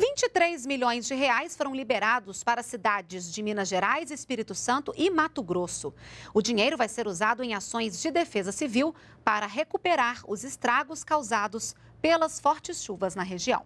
23 milhões de reais foram liberados para cidades de Minas Gerais, Espírito Santo e Mato Grosso. O dinheiro vai ser usado em ações de defesa civil para recuperar os estragos causados pelas fortes chuvas na região.